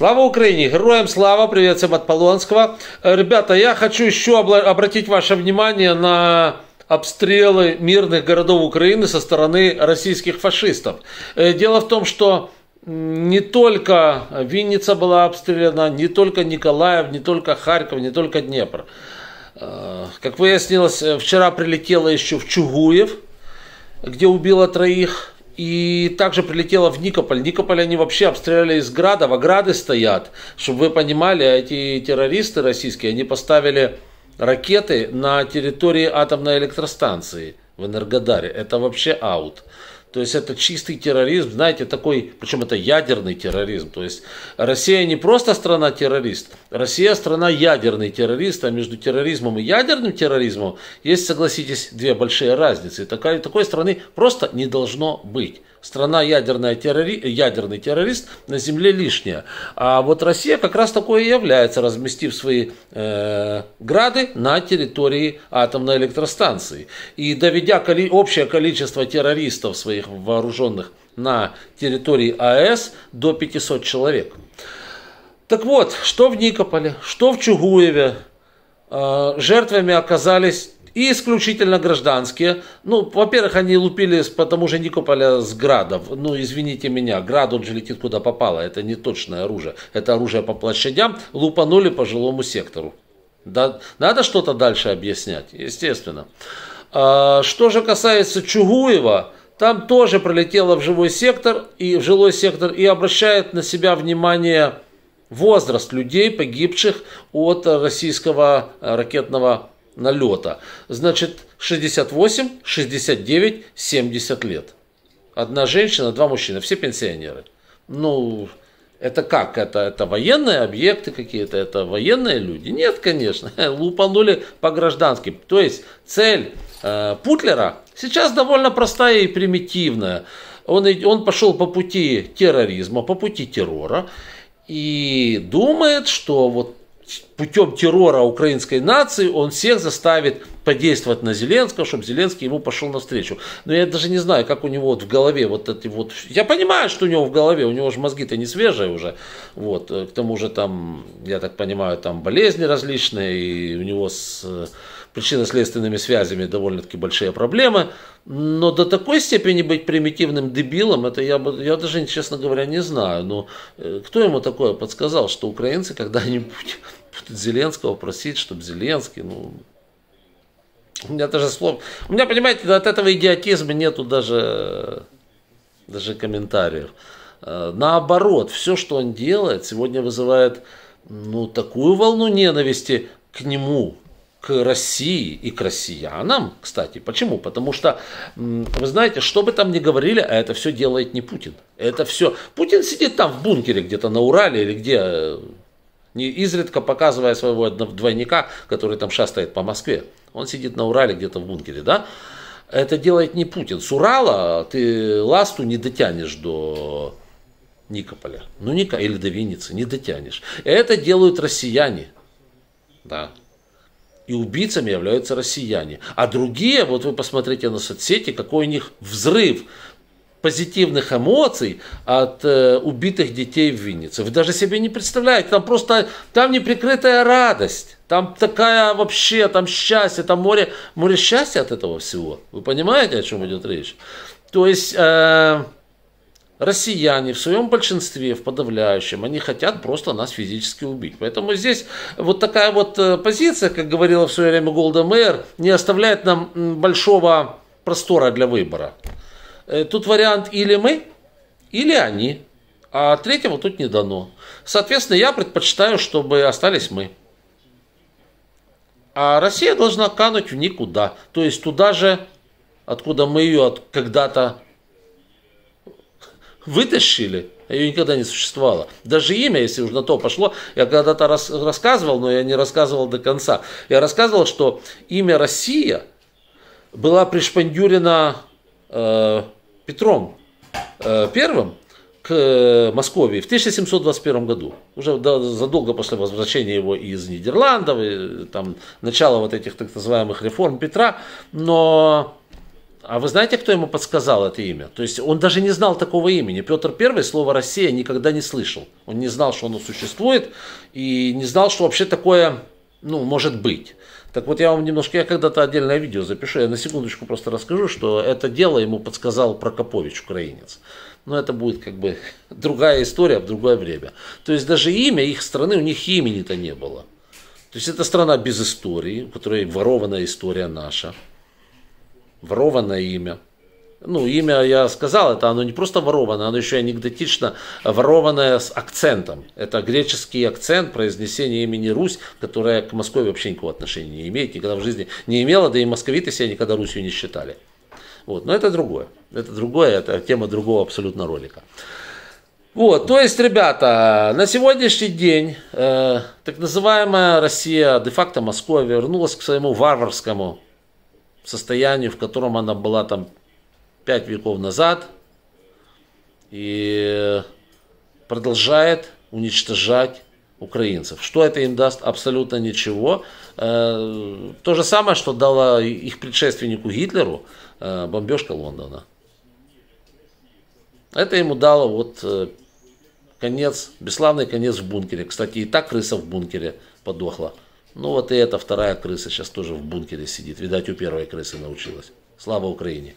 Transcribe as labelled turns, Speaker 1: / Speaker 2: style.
Speaker 1: Слава Украине! Героям слава! Привет всем от Полонского. Э, ребята, я хочу еще обратить ваше внимание на обстрелы мирных городов Украины со стороны российских фашистов. Э, дело в том, что не только Винница была обстреляна, не только Николаев, не только Харьков, не только Днепр. Э, как выяснилось, вчера прилетела еще в Чугуев, где убила троих и также прилетела в Никополь. Никополь они вообще обстреляли из градов, а грады стоят. Чтобы вы понимали, эти террористы российские, они поставили ракеты на территории атомной электростанции в Энергодаре. Это вообще аут. То есть это чистый терроризм, знаете, такой, причем это ядерный терроризм. То есть Россия не просто страна-террорист, Россия страна ядерный террорист, а между терроризмом и ядерным терроризмом есть, согласитесь, две большие разницы. такой, такой страны просто не должно быть. Страна ядерная террори... ядерный террорист на земле лишняя. А вот Россия как раз такое и является, разместив свои э, грады на территории атомной электростанции. И доведя коли... общее количество террористов своих вооруженных на территории АЭС до 500 человек. Так вот, что в Никополе, что в Чугуеве, э, жертвами оказались и исключительно гражданские. Ну, во-первых, они лупили по тому же Никополя с градов. Ну, извините меня, град, он же летит куда попало. Это не точное оружие. Это оружие по площадям. Лупанули по жилому сектору. Да, надо что-то дальше объяснять, естественно. А, что же касается Чугуева, там тоже пролетело в живой сектор и в жилой сектор и обращает на себя внимание возраст людей, погибших от российского э, ракетного налета. Значит, 68, 69, 70 лет. Одна женщина, два мужчины, все пенсионеры. Ну, это как? Это, это военные объекты какие-то, это военные люди? Нет, конечно, лупанули по гражданским. То есть цель э, Путлера сейчас довольно простая и примитивная. Он, он пошел по пути терроризма, по пути террора и думает, что вот путем террора украинской нации он всех заставит подействовать на Зеленского, чтобы Зеленский ему пошел навстречу. Но я даже не знаю, как у него вот в голове вот эти вот... Я понимаю, что у него в голове, у него же мозги-то не свежие уже. Вот, э, к тому же там, я так понимаю, там болезни различные, и у него с э, причинно-следственными связями довольно-таки большие проблемы, но до такой степени быть примитивным дебилом, это я, бы, я даже, честно говоря, не знаю. Но э, кто ему такое подсказал, что украинцы когда-нибудь будут Зеленского просить, чтобы Зеленский, ну, у меня даже слов... У меня, понимаете, от этого идиотизма нету даже, даже комментариев. Э, наоборот, все, что он делает, сегодня вызывает ну, такую волну ненависти к нему, к России и к россиянам, кстати. Почему? Потому что, вы знаете, что бы там ни говорили, а это все делает не Путин. Это все... Путин сидит там в бункере где-то на Урале или где... Э, не изредка показывая своего двойника, который там шастает по Москве. Он сидит на Урале где-то в бункере, да? Это делает не Путин. С Урала ты ласту не дотянешь до Никополя. Ну, Ника... или до Винницы. Не дотянешь. Это делают россияне. Да и убийцами являются россияне. А другие, вот вы посмотрите на соцсети, какой у них взрыв позитивных эмоций от э, убитых детей в Виннице. Вы даже себе не представляете, там просто, там неприкрытая радость, там такая вообще, там счастье, там море, море счастья от этого всего. Вы понимаете, о чем идет речь? То есть... Э, россияне в своем большинстве, в подавляющем, они хотят просто нас физически убить. Поэтому здесь вот такая вот э, позиция, как говорила в свое время Голда Мейер, не оставляет нам большого простора для выбора. Э, тут вариант или мы, или они. А третьего тут не дано. Соответственно, я предпочитаю, чтобы остались мы. А Россия должна кануть в никуда. То есть туда же, откуда мы ее когда-то вытащили, а ее никогда не существовало. Даже имя, если уже на то пошло, я когда-то рас, рассказывал, но я не рассказывал до конца. Я рассказывал, что имя Россия была пришпандюрена э, Петром э, Первым к э, Москве в 1721 году, уже задолго после возвращения его из Нидерландов, и, там, начала вот этих так называемых реформ Петра, но а вы знаете, кто ему подсказал это имя? То есть он даже не знал такого имени. Петр I слово «Россия» никогда не слышал. Он не знал, что оно существует, и не знал, что вообще такое ну, может быть. Так вот, я вам немножко, я когда-то отдельное видео запишу, я на секундочку просто расскажу, что это дело ему подсказал Прокопович, украинец. Но это будет как бы другая история в другое время. То есть даже имя их страны, у них имени-то не было. То есть это страна без истории, у которой ворованная история наша ворованное имя. Ну, имя я сказал, это оно не просто ворованное, оно еще анекдотично ворованное с акцентом. Это греческий акцент произнесения имени Русь, которая к Москве вообще никакого отношения не имеет, никогда в жизни не имела, да и московиты себя никогда Русью не считали. Вот, но это другое. Это другое, это тема другого абсолютно ролика. Вот, то есть, ребята, на сегодняшний день э, так называемая Россия, де-факто Москва, вернулась к своему варварскому состоянию, в котором она была там пять веков назад, и продолжает уничтожать украинцев. Что это им даст? Абсолютно ничего. Э, то же самое, что дала их предшественнику Гитлеру э, бомбежка Лондона. Это ему дало вот э, конец, бесславный конец в бункере. Кстати, и так крыса в бункере подохла. Ну вот и эта вторая крыса сейчас тоже в бункере сидит. Видать, у первой крысы научилась. Слава Украине!